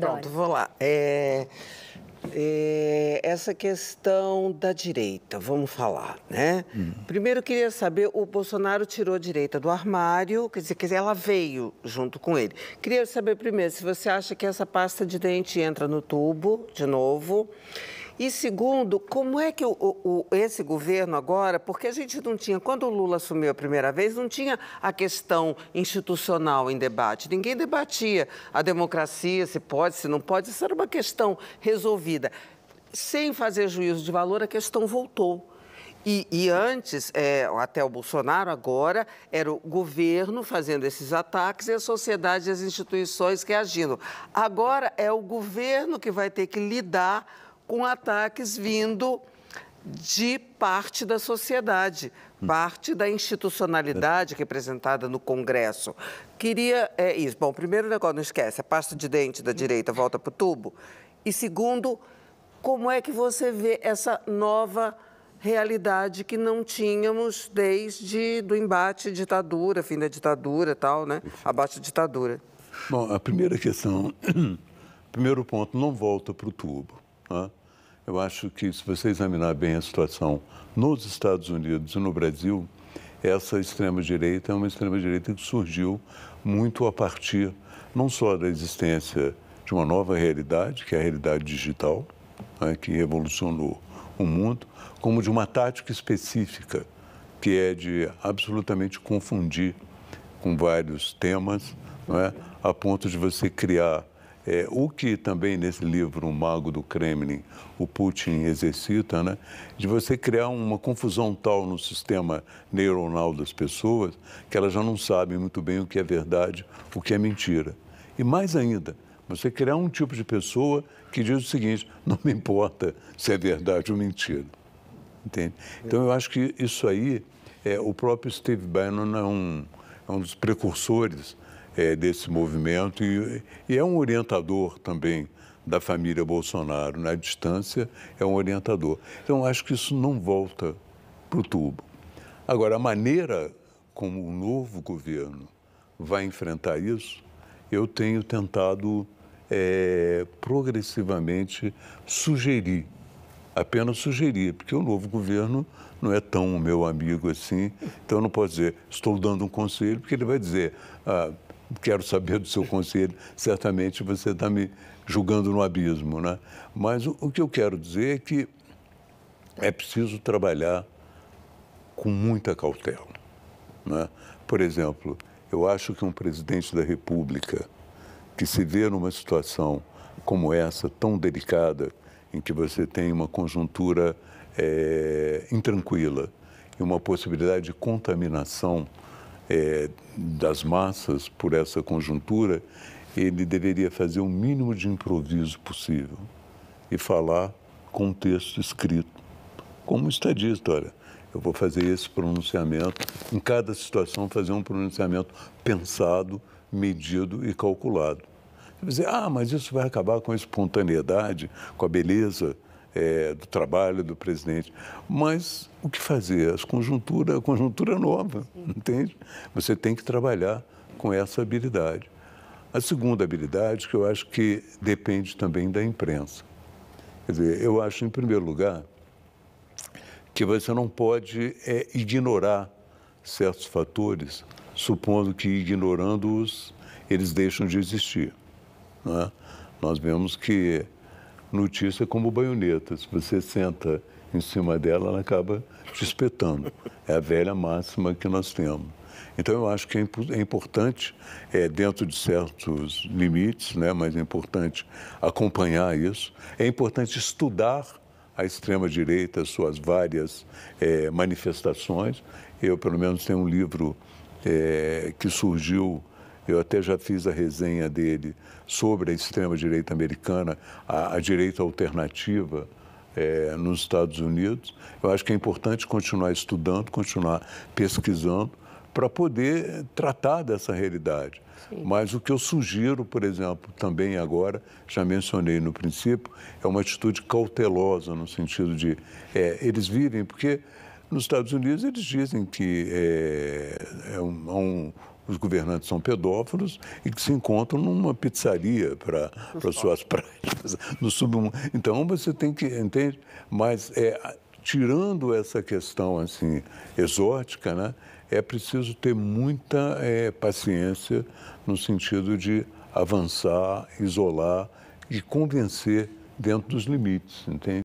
Pronto, vou lá. É, é, essa questão da direita, vamos falar, né? Hum. Primeiro, queria saber, o Bolsonaro tirou a direita do armário, quer dizer, quer dizer, ela veio junto com ele. Queria saber primeiro se você acha que essa pasta de dente entra no tubo, de novo, e segundo, como é que o, o, esse governo agora, porque a gente não tinha, quando o Lula assumiu a primeira vez, não tinha a questão institucional em debate. Ninguém debatia a democracia, se pode, se não pode. Isso era uma questão resolvida. Sem fazer juízo de valor, a questão voltou. E, e, antes, é, até o Bolsonaro, agora, era o governo fazendo esses ataques e a sociedade e as instituições reagindo. Agora é o governo que vai ter que lidar com ataques vindo de parte da sociedade, parte da institucionalidade representada é no Congresso. Queria é isso. Bom, primeiro negócio, não esquece, a pasta de dente da direita volta para o tubo. E segundo, como é que você vê essa nova realidade que não tínhamos desde do embate ditadura, fim da ditadura, tal, né? Abaixo da ditadura. Bom, a primeira questão, primeiro ponto, não volta para o tubo né? Eu acho que, se você examinar bem a situação nos Estados Unidos e no Brasil, essa extrema-direita é uma extrema-direita que surgiu muito a partir não só da existência de uma nova realidade, que é a realidade digital, né, que revolucionou o mundo, como de uma tática específica, que é de absolutamente confundir com vários temas, não é? a ponto de você criar é, o que também nesse livro, O Mago do Kremlin, o Putin exercita, né, de você criar uma confusão tal no sistema neuronal das pessoas que elas já não sabem muito bem o que é verdade, o que é mentira. E mais ainda, você criar um tipo de pessoa que diz o seguinte: não me importa se é verdade ou mentira. Entende? Então, eu acho que isso aí, é, o próprio Steve Bannon é um, é um dos precursores é, desse movimento e, e, é um orientador também da família Bolsonaro. Na né? distância, é um orientador. Então, acho que isso não volta para o tubo. Agora, a maneira como o novo governo vai enfrentar isso, eu tenho tentado é, progressivamente sugerir apenas sugerir, porque o novo governo não é tão meu amigo assim, então eu não posso dizer, estou dando um conselho, porque ele vai dizer, ah, quero saber do seu conselho. Certamente você está me julgando no abismo, né? Mas o, o que eu quero dizer é que é preciso trabalhar com muita cautela. Né? Por exemplo, eu acho que um presidente da República que se vê numa situação como essa, tão delicada, em que você tem uma conjuntura é, intranquila e uma possibilidade de contaminação é, das massas por essa conjuntura, ele deveria fazer o mínimo de improviso possível e falar com um texto escrito, como está dito, olha, eu vou fazer esse pronunciamento, em cada situação fazer um pronunciamento pensado, medido e calculado. Você vai dizer, ah, mas isso vai acabar com a espontaneidade, com a beleza é, do trabalho do presidente. Mas o que fazer? As conjuntura, a conjuntura é nova, Sim. entende? Você tem que trabalhar com essa habilidade. A segunda habilidade, que eu acho que depende também da imprensa. Quer dizer, eu acho, em primeiro lugar, que você não pode é, ignorar certos fatores, supondo que ignorando-os, eles deixam de existir. É? Nós vemos que notícia como baioneta. Se você senta em cima dela, ela acaba te espetando. É a velha máxima que nós temos. Então, eu acho que é, é importante, é, dentro de certos limites, né, mas é importante acompanhar isso. É importante estudar a extrema-direita, suas várias é, manifestações. Eu, pelo menos, tenho um livro é, que surgiu eu até já fiz a resenha dele sobre a extrema-direita americana, a, a direita alternativa é, nos Estados Unidos. Eu acho que é importante continuar estudando, continuar pesquisando, para poder tratar dessa realidade. Sim. Mas o que eu sugiro, por exemplo, também agora, já mencionei no princípio, é uma atitude cautelosa, no sentido de é, eles vivem, porque nos Estados Unidos eles dizem que é, é um, um, os governantes são pedófilos e que se encontram numa pizzaria para suas práticas no submundo. Então você tem que entende, mas é, tirando essa questão assim exótica, né, é preciso ter muita é, paciência no sentido de avançar, isolar e convencer dentro dos limites, entende?